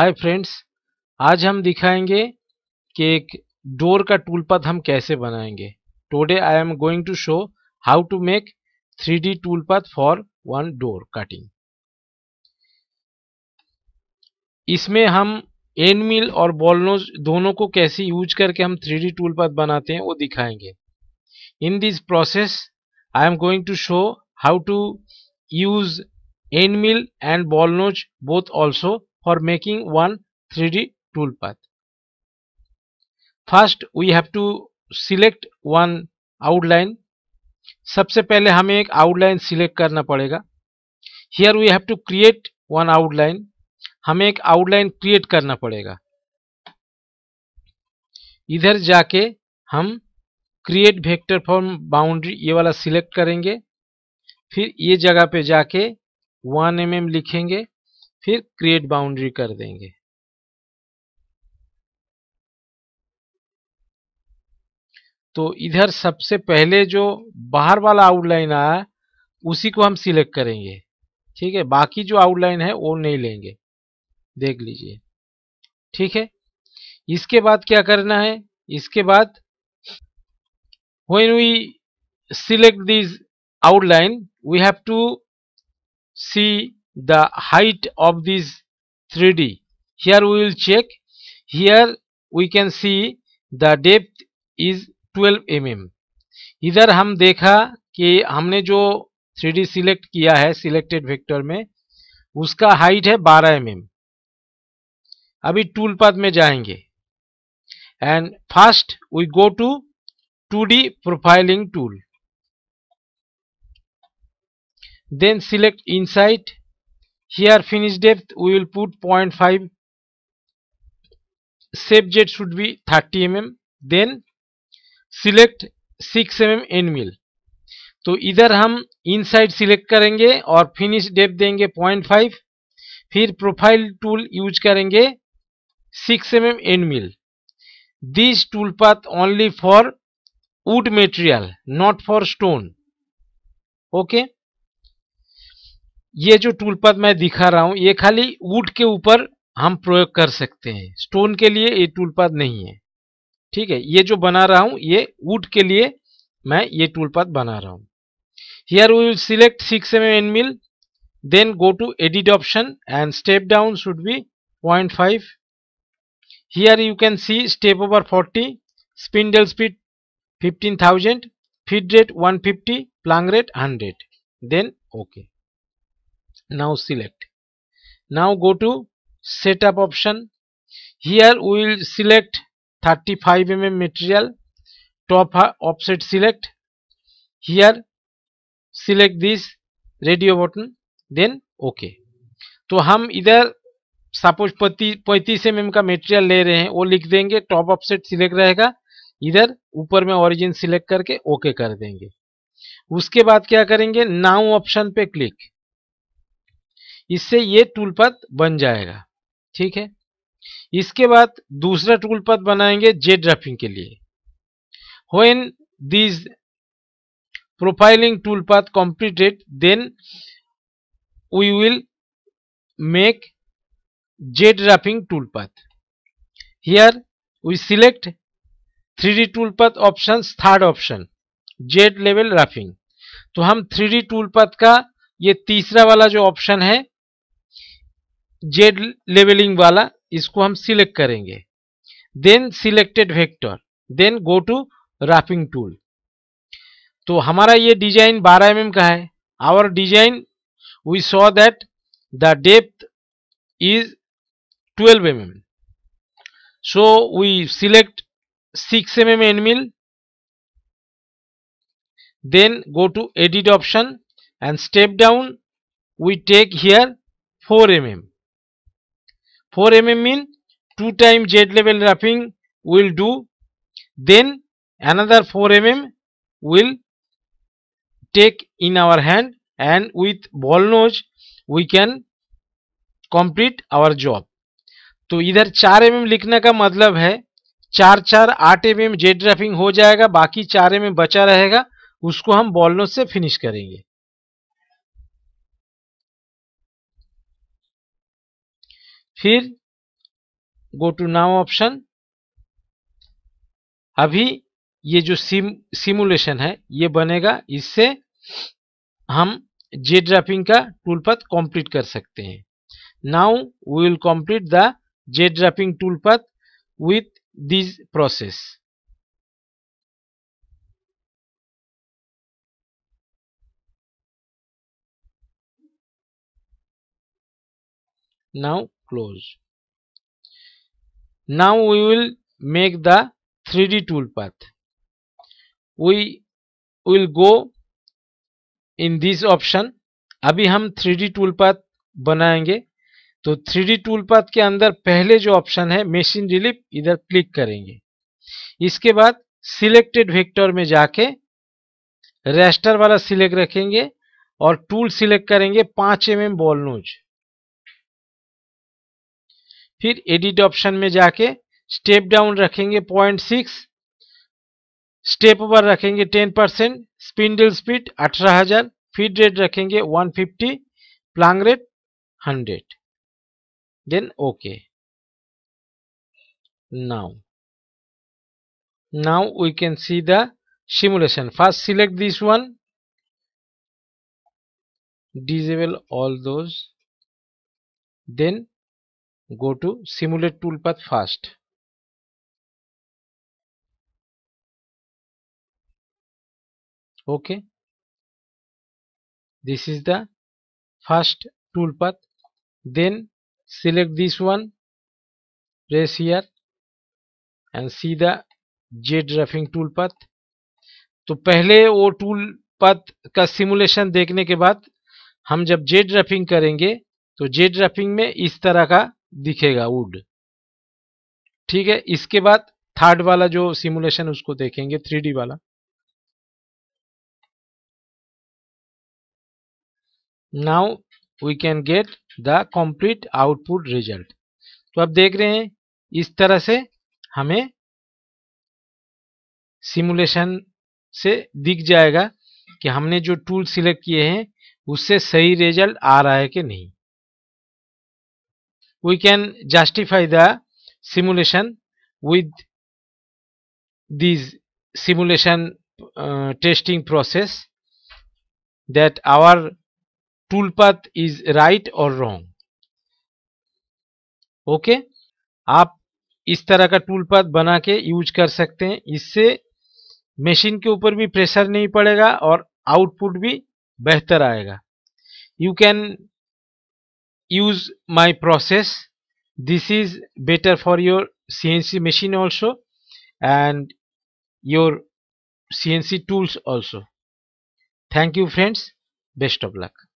Hi friends आज हम दिखाएंगे कि एक डोर का टूल पथ हम कैसे बनाएंगे today I am going to show how to make three D tool path for one door cutting इसमें हम एंड मिल और बॉलनोज दोनों को कैसे यूज करके हम थ्री डी टूल पथ बनाते हैं वो दिखाएंगे in this process I am going to show how to use end mill and ball nose both also for making one 3D toolpath. First we have to select one outline. सबसे पहले हमें एक outline select करना पड़ेगा Here we have to create one outline. हमें एक outline create करना पड़ेगा इधर जाके हम क्रिएट वेक्टर फॉर्म बाउंड्री ये वाला सिलेक्ट करेंगे फिर ये जगह पे जाके वन एम mm लिखेंगे फिर क्रिएट बाउंड्री कर देंगे तो इधर सबसे पहले जो बाहर वाला आउटलाइन आया उसी को हम सिलेक्ट करेंगे ठीक है बाकी जो आउटलाइन है वो नहीं लेंगे देख लीजिए ठीक है इसके बाद क्या करना है इसके बाद when we select this outline we have to see the height of this 3d here we will check here we can see the depth is 12 mm इधर हम देखा कि हमने जो 3d सिलेक्ट किया है सिलेक्टेड वेक्टर में उसका हाइट है 12 mm अभी टूल पाथ में जाएंगे and first we go to two D profiling tool then select inside here finish depth we will put 0.5 shape jet should be 30 mm then select 6 mm end mill तो इधर हम inside select करेंगे और finish Depp देंगे 0.5 फिर profile tool use करेंगे 6 M M end mill this tool path only for wood material not for stone okay ये जो टूल पर मैं दिखा रहा हूं ये खाली वुड के ऊपर हम प्रयोग कर सकते हैं स्टोन के लिए ये टूल पर नहीं है ठीक है ये जो बना रहा हूं ये वुड के लिए मैं ये टूल पर बना रहा हूं here we will select six M N mill then go to edit option and step down should be point five here you can see step over forty spindle speed fifteen thousand feed rate one fifty plunge rate hundred then okay okay. now select now go to setup option here we will select 35 mm material top offset select here select this radio button then okay तो हम इधर suppose पैंतीस M का material ले रहे हैं वो लिख देंगे टॉप ऑफसेट सिलेक्ट रहेगा इधर ऊपर में ओरिजिन सिलेक्ट करके ओके कर देंगे उसके बाद क्या करेंगे नाउ ऑप्शन पे क्लिक इससे ये टूल पथ बन जाएगा ठीक है इसके बाद दूसरा टूल पथ बनाएंगे जेड ड्राफिंग के लिए when these profiling tool path completed then we will make Z roughing tool path here we select three D tool path option third option Z level roughing तो हम थ्री डी टूल पथ का ये तीसरा वाला जो ऑप्शन है Z levelling वाला इसको हम सिलेक्ट करेंगे then selected vector then go to roughing tool तो हमारा ये डिजाइन 12 एम का है our design we saw that the depth is 12 M so we select select 6 M end mill then go to edit option and step down we take here 4 mm 4 mm mean 2 times z level wrapping will do then another 4 mm will take in our hand and with ball nose we can complete our job तो इधर 4 M mm लिखने का मतलब है चार चार आठ M M Z wrapping हो जाएगा बाकी चार एम mm बचा रहेगा उसको हम बॉलनोज से फिनिश करेंगे फिर गो टू नाउ ऑप्शन अभी ये जो सिम सिमुलेशन है ये बनेगा इससे हम जे ड्राफिंग का टूल पथ कंप्लीट कर सकते हैं now we will complete the Z roughing tool path with this process now close now we will make the 3d toolpath we will go in this option अभी हम थ्री डी टूल पाथ बनाएंगे तो three D tool path के अंदर पहले जो option है machine relief इधर क्लिक करेंगे इसके बाद सिलेक्टेड वेक्टर में जाके रेस्टर वाला सिलेक्ट रखेंगे और टूल सिलेक्ट करेंगे पाँच एम एम बॉल नोज फिर एडिट ऑप्शन में जाके स्टेप डाउन रखेंगे पॉइंट सिक्स स्टेप ओवर रखेंगे टेन परसेंट स्पिंडल स्पीड अठारह हजार फीड रेट रखेंगे one fifty plunge rate hundred then okay now now we can see the simulation first select this one disable all those then go to simulate toolpath first okay this is the first toolpath then select this one press here and see the jet drafting toolpath तो पहले वो tool पथ का simulation देखने के बाद हम जब जेड रफिंग करेंगे तो जेड रफिंग में इस तरह का दिखेगा वुड ठीक है इसके बाद थर्ड वाला जो सिमुलेशन उसको देखेंगे थ्री वाला now we can get the complete output result तो आप देख रहे हैं इस तरह से हमें सिमुलेशन से दिख जाएगा कि हमने जो टूल सिलेक्ट किए हैं उससे सही रिजल्ट आ रहा है कि नहीं we can justify the simulation with this simulation uh, testing process that our toolpath is right or wrong okay okay? आप इस तरह का टूलपाथ बना के यूज कर सकते हैं इससे मशीन के ऊपर भी प्रेशर नहीं पड़ेगा और आउटपुट भी बेहतर आएगा you can use my process this is better for your CNC machine also and your CNC tools also thank you friends best of luck